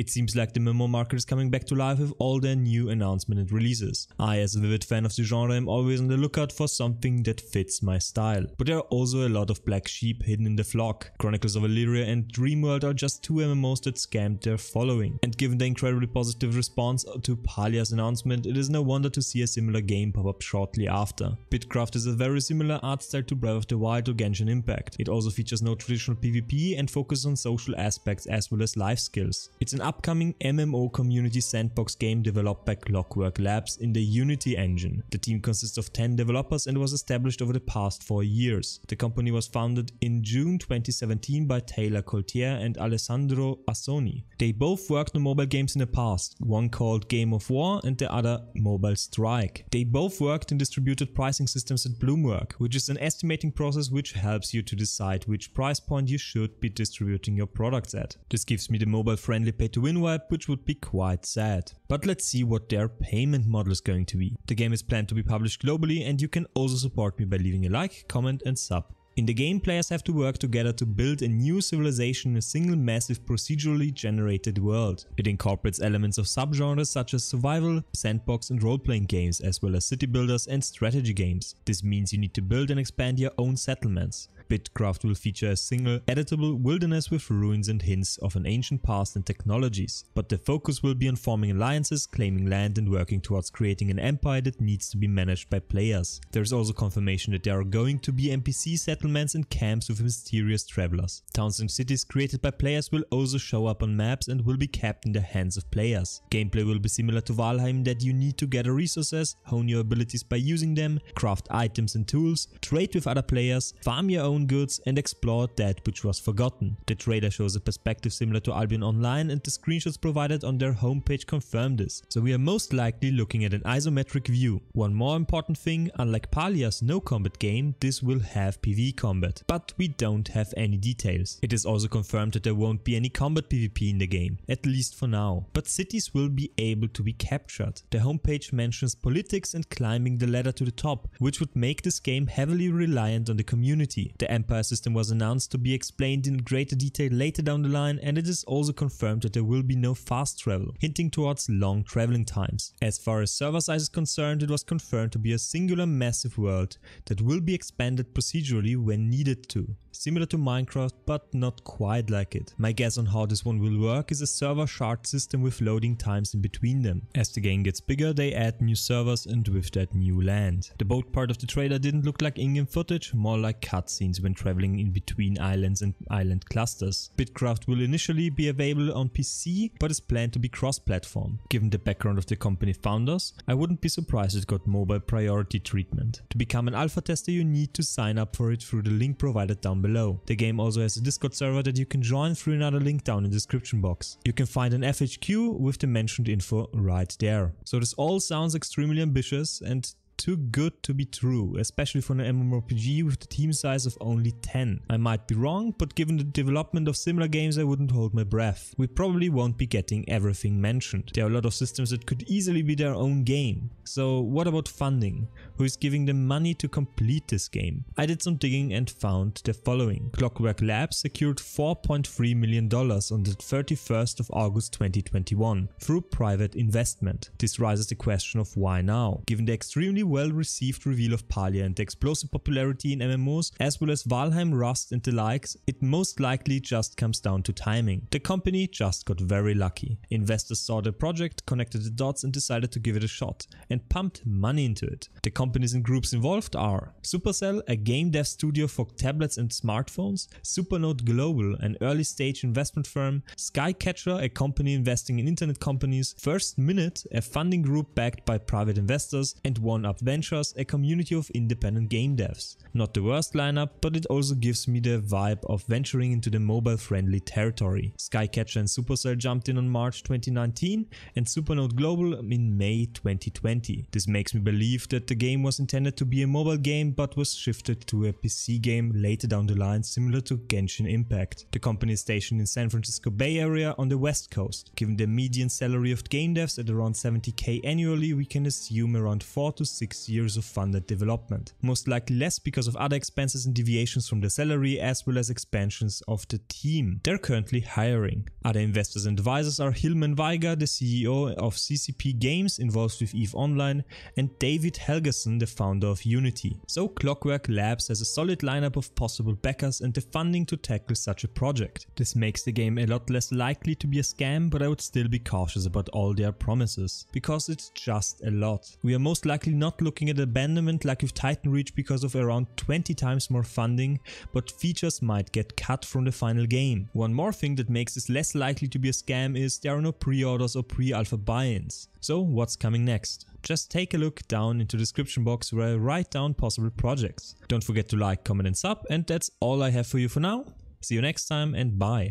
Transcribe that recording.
It seems like the memo market is coming back to life with all their new announcement and releases. I as a vivid fan of the genre am always on the lookout for something that fits my style. But there are also a lot of black sheep hidden in the flock. Chronicles of Illyria and Dreamworld are just two MMOs that scammed their following. And given the incredibly positive response to Palia's announcement, it is no wonder to see a similar game pop up shortly after. Bitcraft is a very similar art style to Breath of the Wild or Genshin Impact. It also features no traditional PvP and focuses on social aspects as well as life skills. It's an upcoming MMO community sandbox game developed by Clockwork Labs in the Unity engine. The team consists of 10 developers and was established over the past four years. The company was founded in June 2017 by Taylor Coltier and Alessandro Assoni. They both worked on mobile games in the past, one called Game of War and the other Mobile Strike. They both worked in distributed pricing systems at Bloomwork, which is an estimating process which helps you to decide which price point you should be distributing your products at. This gives me the mobile friendly pay to WinWipe, which would be quite sad. But let's see what their payment model is going to be. The game is planned to be published globally and you can also support me by leaving a like, comment and sub. In the game, players have to work together to build a new civilization in a single massive procedurally generated world. It incorporates elements of subgenres such as survival, sandbox and role-playing games as well as city builders and strategy games. This means you need to build and expand your own settlements. Bitcraft will feature a single, editable wilderness with ruins and hints of an ancient past and technologies, but the focus will be on forming alliances, claiming land and working towards creating an empire that needs to be managed by players. There is also confirmation that there are going to be NPC settlements and camps with mysterious travelers. Towns and cities created by players will also show up on maps and will be kept in the hands of players. Gameplay will be similar to Valheim that you need to gather resources, hone your abilities by using them, craft items and tools, trade with other players, farm your own own goods and explored that which was forgotten. The trailer shows a perspective similar to Albion Online and the screenshots provided on their homepage confirm this, so we are most likely looking at an isometric view. One more important thing, unlike Palia's no combat game, this will have PV combat, but we don't have any details. It is also confirmed that there won't be any combat PvP in the game, at least for now, but cities will be able to be captured. The homepage mentions politics and climbing the ladder to the top, which would make this game heavily reliant on the community. The the Empire system was announced to be explained in greater detail later down the line and it is also confirmed that there will be no fast travel, hinting towards long traveling times. As far as server size is concerned, it was confirmed to be a singular massive world that will be expanded procedurally when needed to, similar to Minecraft but not quite like it. My guess on how this one will work is a server shard system with loading times in between them. As the game gets bigger, they add new servers and with that new land. The boat part of the trailer didn't look like in-game footage, more like cutscenes when traveling in between islands and island clusters. Bitcraft will initially be available on PC, but is planned to be cross-platform. Given the background of the company founders, I wouldn't be surprised it got mobile priority treatment. To become an alpha tester you need to sign up for it through the link provided down below. The game also has a Discord server that you can join through another link down in the description box. You can find an FHQ with the mentioned info right there. So this all sounds extremely ambitious and too good to be true, especially for an MMORPG with the team size of only 10. I might be wrong, but given the development of similar games I wouldn't hold my breath. We probably won't be getting everything mentioned. There are a lot of systems that could easily be their own game. So what about funding? Who is giving them money to complete this game? I did some digging and found the following. Clockwork Labs secured $4.3 million on the 31st of August 2021 through private investment. This raises the question of why now? Given the extremely well received reveal of Palia and the explosive popularity in MMOs as well as Valheim, Rust and the likes, it most likely just comes down to timing. The company just got very lucky. Investors saw the project, connected the dots and decided to give it a shot and pumped money into it. The companies and groups involved are Supercell, a game dev studio for tablets and smartphones, Supernode Global, an early stage investment firm, Skycatcher, a company investing in internet companies, First Minute, a funding group backed by private investors and One Up Adventures, a community of independent game devs. Not the worst lineup, but it also gives me the vibe of venturing into the mobile-friendly territory. Skycatcher and Supercell jumped in on March 2019 and Supernode Global in May 2020. This makes me believe that the game was intended to be a mobile game but was shifted to a PC game later down the line similar to Genshin Impact. The company is stationed in San Francisco Bay Area on the west coast. Given the median salary of game devs at around 70k annually, we can assume around 4 to 6 six years of funded development, most likely less because of other expenses and deviations from the salary as well as expansions of the team. They're currently hiring. Other investors and advisors are Hilman Weiger, the CEO of CCP Games involved with EVE Online, and David Helgeson, the founder of Unity. So Clockwork Labs has a solid lineup of possible backers and the funding to tackle such a project. This makes the game a lot less likely to be a scam, but I would still be cautious about all their promises, because it's just a lot. We are most likely not not looking at abandonment like with Titan Reach because of around 20 times more funding, but features might get cut from the final game. One more thing that makes this less likely to be a scam is there are no pre-orders or pre-alpha buy-ins. So what's coming next? Just take a look down into the description box where I write down possible projects. Don't forget to like, comment and sub and that's all I have for you for now. See you next time and bye.